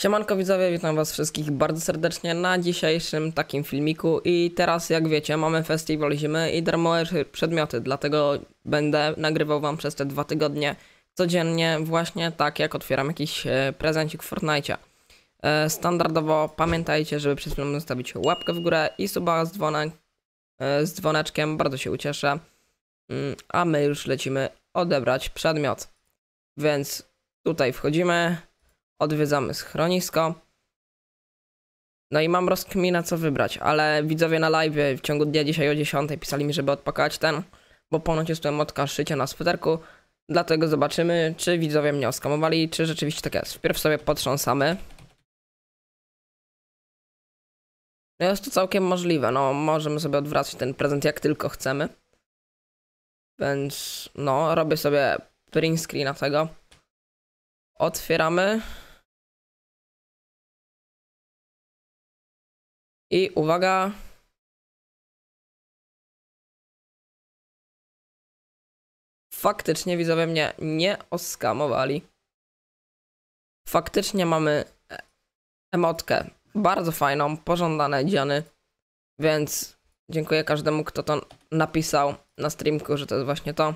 Siemanko widzowie, witam was wszystkich bardzo serdecznie na dzisiejszym takim filmiku i teraz jak wiecie mamy festiwal zimy i darmowe przedmioty, dlatego będę nagrywał wam przez te dwa tygodnie codziennie właśnie tak jak otwieram jakiś e, prezencik w Fortnite'a. E, standardowo pamiętajcie, żeby przed chwilą zostawić łapkę w górę i suba z, dzwonek, e, z dzwoneczkiem, bardzo się ucieszę. Mm, a my już lecimy odebrać przedmiot. Więc tutaj wchodzimy, Odwiedzamy schronisko. No i mam rozkminę, co wybrać, ale widzowie na live w ciągu dnia dzisiaj o 10 pisali mi, żeby odpakować ten, bo ponoć jest tu motka szycia na sweterku, dlatego zobaczymy, czy widzowie mnie oskamowali, czy rzeczywiście tak jest. Wpierw sobie potrząsamy. No jest to całkiem możliwe, no możemy sobie odwracać ten prezent jak tylko chcemy. Więc no, robię sobie print screena tego. Otwieramy. I uwaga. Faktycznie widzowie mnie nie oskamowali. Faktycznie mamy emotkę bardzo fajną, pożądane dziany. Więc dziękuję każdemu, kto to napisał na streamku, że to jest właśnie to.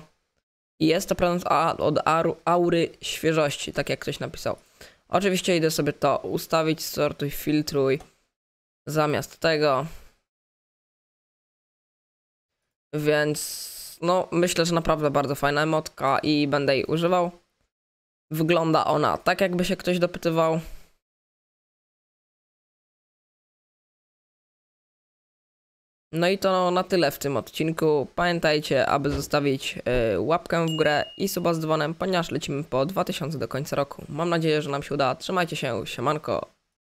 I jest to prezent od aury świeżości, tak jak ktoś napisał. Oczywiście idę sobie to ustawić, sortuj, filtruj zamiast tego. Więc no, myślę, że naprawdę bardzo fajna emotka i będę jej używał. Wygląda ona tak, jakby się ktoś dopytywał. No i to na tyle w tym odcinku. Pamiętajcie, aby zostawić y, łapkę w grę i suba z dzwonem, ponieważ lecimy po 2000 do końca roku. Mam nadzieję, że nam się uda. Trzymajcie się, siemanko.